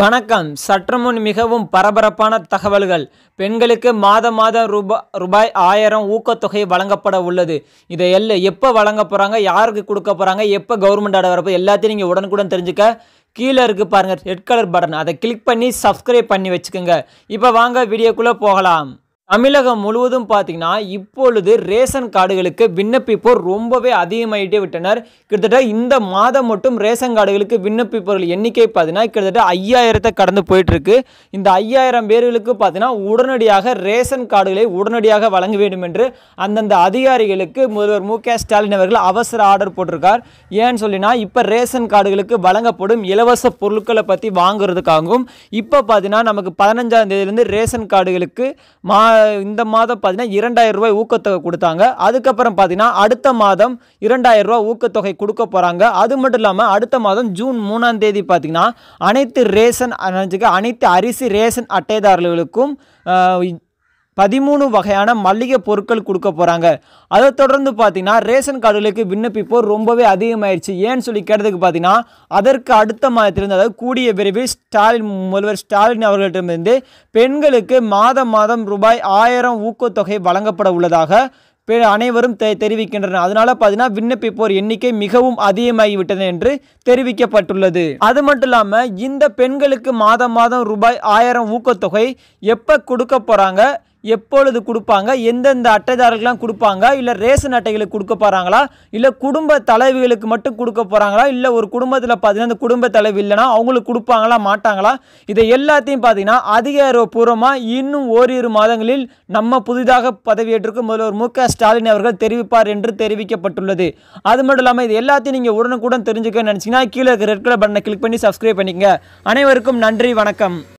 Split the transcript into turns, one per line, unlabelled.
வணக்கம் சற்றுமுன் மிகவும் பரபரப்பான தகவல்கள் பெண்களுக்கு மாத மாதம் ரூபா ரூபாய் ஆயிரம் ஊக்கத்தொகை வழங்கப்பட உள்ளது இதை எல்ல எப்போ வழங்க போகிறாங்க யாருக்கு கொடுக்க போகிறாங்க எப்போ கவர்மெண்ட் ஆட வரப்போ எல்லாத்தையும் நீங்கள் உடனுக்குடன் தெரிஞ்சுக்க கீழே இருக்குது பாருங்கள் ரெட் கலர் பட்டன் அதை கிளிக் பண்ணி சப்ஸ்கிரைப் பண்ணி வச்சுக்கோங்க இப்போ வாங்க வீடியோக்குள்ளே போகலாம் தமிழகம் முழுவதும் பார்த்தீங்கன்னா இப்பொழுது ரேஷன் கார்டுகளுக்கு விண்ணப்பிப்போர் ரொம்பவே அதிகமாகிட்டே விட்டனர் கிட்டத்தட்ட இந்த மாதம் மட்டும் ரேஷன் கார்டுகளுக்கு விண்ணப்பிப்பவர்கள் எண்ணிக்கை பார்த்தீங்கன்னா கிட்டத்தட்ட ஐயாயிரத்தை கடந்து போயிட்டுருக்கு இந்த ஐயாயிரம் பேர்களுக்கு பார்த்தீங்கன்னா உடனடியாக ரேஷன் கார்டுகளை உடனடியாக வழங்க வேண்டும் என்று அந்தந்த அதிகாரிகளுக்கு முதல்வர் மு ஸ்டாலின் அவர்கள் அவசர ஆர்டர் போட்டிருக்கார் ஏன்னு சொல்லினா இப்போ ரேஷன் கார்டுகளுக்கு வழங்கப்படும் இலவச பொருட்களை பற்றி வாங்குறதுக்காகவும் இப்போ பார்த்தீங்கன்னா நமக்கு பதினஞ்சாம் தேதியிலேருந்து ரேஷன் கார்டுகளுக்கு மா இந்த மாதம் பார்த்தீங்கன்னா இரண்டாயிரம் ரூபாய் ஊக்கத்தொகை கொடுத்தாங்க அதுக்கப்புறம் பார்த்தீங்கன்னா அடுத்த மாதம் இரண்டாயிரம் ரூபாய் ஊக்கத்தொகை கொடுக்க போகிறாங்க அது மட்டும் இல்லாமல் அடுத்த மாதம் ஜூன் மூணாம் தேதி பார்த்தீங்கன்னா அனைத்து ரேஷன் அனைத்து அரிசி ரேஷன் அட்டைதாரர்களுக்கும் பதிமூணு வகையான மளிகை பொருட்கள் கொடுக்க போகிறாங்க அதை தொடர்ந்து பார்த்தீங்கன்னா ரேஷன் கார்டுகளுக்கு விண்ணப்பிப்போர் ரொம்பவே அதிகமாயிருச்சு ஏன்னு சொல்லி கேட்டதுக்கு பார்த்தீங்கன்னா அதற்கு அடுத்த மாதத்திலிருந்து அதாவது கூடிய விரைவில் ஸ்டாலின் முதல்வர் ஸ்டாலின் அவர்களிடமிருந்து பெண்களுக்கு மாதம் மாதம் ரூபாய் ஆயிரம் ஊக்கத்தொகை வழங்கப்பட உள்ளதாக அனைவரும் தெ தெரிவிக்கின்றனர் அதனால் பார்த்தீங்கன்னா விண்ணப்பிப்போர் எண்ணிக்கை மிகவும் அதிகமாகிவிட்டது என்று தெரிவிக்கப்பட்டுள்ளது அது மட்டும் இல்லாமல் இந்த பெண்களுக்கு மாதம் மாதம் ரூபாய் ஆயிரம் ஊக்கத்தொகை எப்போ கொடுக்க போகிறாங்க எப்பொழுது கொடுப்பாங்க எந்தெந்த அட்டைதாரர்கள்லாம் கொடுப்பாங்க இல்லை ரேஷன் அட்டைகளுக்கு கொடுக்க போகிறாங்களா இல்லை குடும்ப தலைவிகளுக்கு மட்டும் கொடுக்க போகிறாங்களா இல்லை ஒரு குடும்பத்தில் பார்த்தீங்கன்னா அந்த குடும்ப தலைவி இல்லைனா அவங்களுக்கு கொடுப்பாங்களா மாட்டாங்களா இதை எல்லாத்தையும் பார்த்தீங்கன்னா அதிகாரப்பூர்வமாக இன்னும் ஓரிரு மாதங்களில் நம்ம புதிதாக பதவியேற்றிருக்கும் முதல்வர் மு ஸ்டாலின் அவர்கள் தெரிவிப்பார் என்று தெரிவிக்கப்பட்டுள்ளது அது மட்டும் இல்லாமல் இது எல்லாத்தையும் நீங்கள் உடனுக்குடன் தெரிஞ்சுக்க நினச்சிங்கன்னா கீழே இருக்கிற ரெட் கலர் பட்டனை கிளிக் பண்ணி சப்ஸ்கிரைப் பண்ணிக்கங்க அனைவருக்கும் நன்றி வணக்கம்